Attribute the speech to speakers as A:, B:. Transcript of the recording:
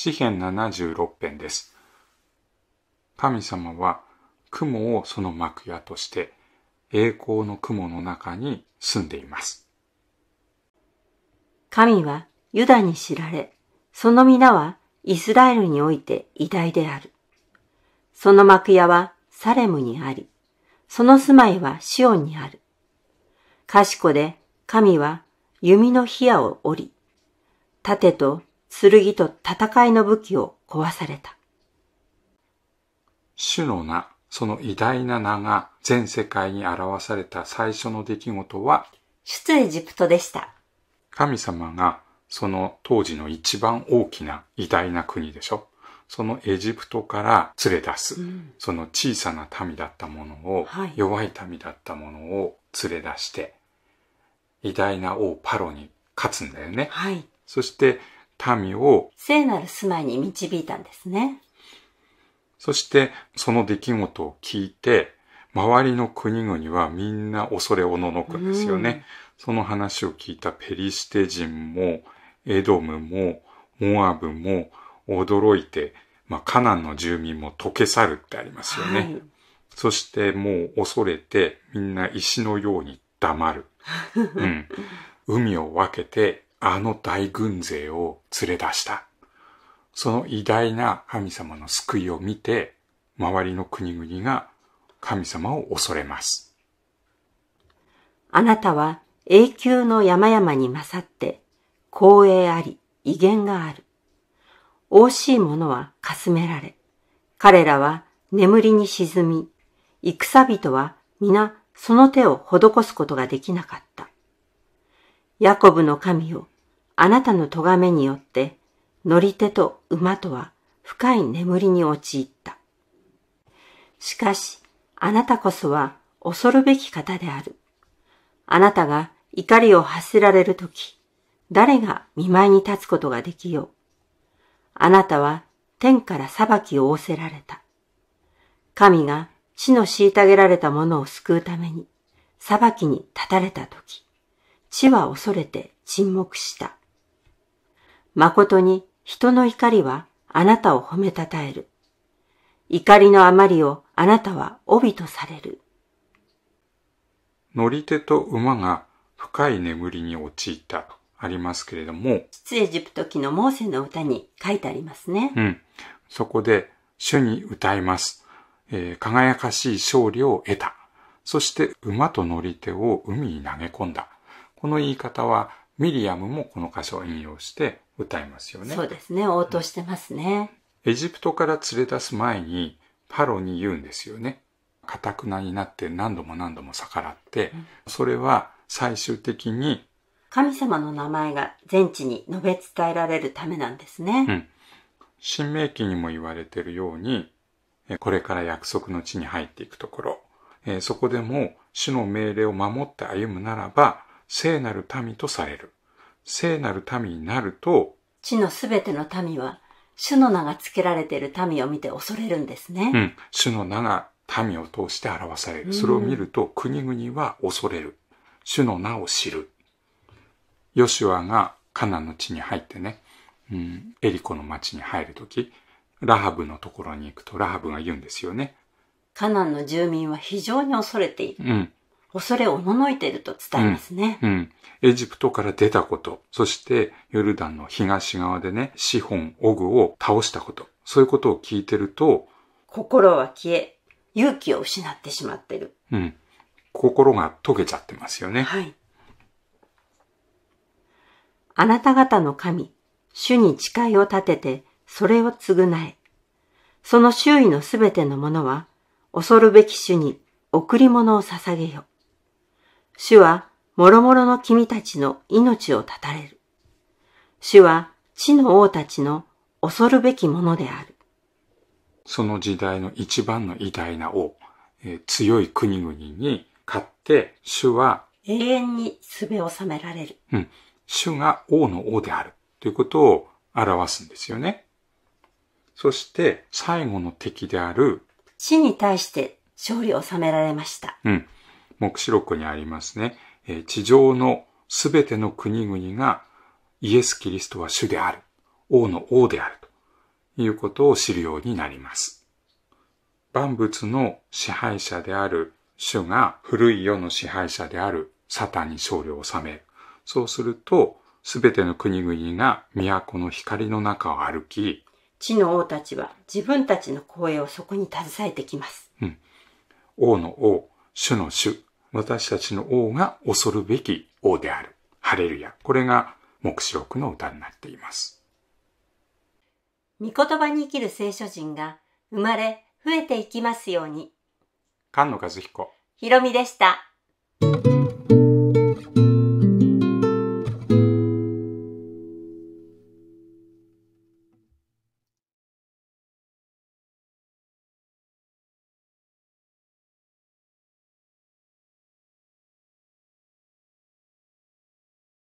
A: 詩篇76編です。神様は雲をその幕屋として栄光の雲の中に住んでいます。
B: 神はユダに知られ、その皆はイスラエルにおいて偉大である。その幕屋はサレムにあり、その住まいはシオンにある。賢で神は弓の冷やを折り、盾と剣と戦いの武器を壊された。
A: 主の名、その偉大な名が全世界に表された最初の出来事は、出エジプトでした。神様がその当時の一番大きな偉大な国でしょ。そのエジプトから連れ出す、うん、その小さな民だったものを、はい、弱い民だったものを連れ出して、偉大な王パロに勝つんだよね。はい、そして民を
B: 聖なる住まいに導いたんですね。
A: そしてその出来事を聞いて、周りの国々はみんな恐れおののくんですよね。その話を聞いたペリシテ人も、エドムも、モアブも驚いて、まあ、カナンの住民も溶け去るってありますよね。はい、そしてもう恐れてみんな石のように黙る。うん、海を分けてあの大軍勢を連れ出した。その偉大な神様の救いを見て、周りの国々が神様を恐れます。あなたは
B: 永久の山々に勝って、光栄あり、威厳がある。惜しいものはかすめられ、彼らは眠りに沈み、戦人は皆その手を施すことができなかった。ヤコブの神よ、あなたの咎めによって、乗り手と馬とは深い眠りに陥った。しかし、あなたこそは恐るべき方である。あなたが怒りを発せられるとき、誰が見舞いに立つことができよう。あなたは天から裁きを仰せられた。神が地の虐げられた者を救うために、裁きに立たれたとき、地は恐れて沈黙した。誠に人の怒りはあなたを褒めたたえる。怒りのあまりをあなたは帯とされる。
A: 乗り手と馬が深い眠りに陥ったとありますけれども。
B: 出エジプト記のモーセの歌に書いてありますね。う
A: ん。そこで、主に歌います。えー、輝かしい勝利を得た。そして馬と乗り手を海に投げ込んだ。この言い方はミリアムもこの箇所を引用して歌いますよね。そうで
B: すね。応答してますね。
A: エジプトから連れ出す前にパロに言うんですよね。かたくなになって何度も何度も逆らって、それは最終的に
B: 神様の名前が全地に述べ伝えられるためなんですね。
A: うん。神明記にも言われているように、これから約束の地に入っていくところ、そこでも主の命令を守って歩むならば、聖なる民とされる。聖なる民になると、
B: 地のすべての民は、主の名が付けられている民を見て恐れるんですね。う
A: ん。主の名が民を通して表される。それを見ると、国々は恐れる。主の名を知る。ヨシュアがカナンの地に入ってね、うん、エリコの町に入るとき、ラハブのところに行くとラハブが言うんですよね。
B: カナンの住民は非常に恐れている。うん。恐れおののいていると伝えますね、
A: うん。うん。エジプトから出たこと、そしてヨルダンの東側でね、シホン、オグを倒したこと、そういうことを聞いてると、
B: 心は消え、勇気を失ってしまってる。
A: うん。心が溶けちゃってますよね。はい。
B: あなた方の神、主に誓いを立てて、それを償え。その周囲のすべてのものは、恐るべき主に贈り物を捧げよ。主はもろもろの君たちの命を絶たれる。主は地の王たちの恐るべきものである。
A: その時代の一番の偉大な王、えー、強い国々に勝って、主は
B: 永遠にすを収められる。
A: うん。主が王の王であるということを表すんですよね。そして最後の敵である死に対し
B: て勝利を収められました。
A: うん。黙示録にありますね、え地上のすべての国々がイエス・キリストは主である。王の王である。ということを知るようになります。万物の支配者である主が古い世の支配者であるサタンに勝利を収める。そうすると、すべての国々が都の光の中を歩き、
B: 地の王たちは自分たちの声をそこに携えてきます。
A: うん。王の王、主の主私たちの王が恐るべき王である。ハレルヤ。これが黙示録の歌になっています。
B: 御言葉に生きる聖書人が生まれ増えていきますように。
A: 菅野和彦。
B: ひろみでした。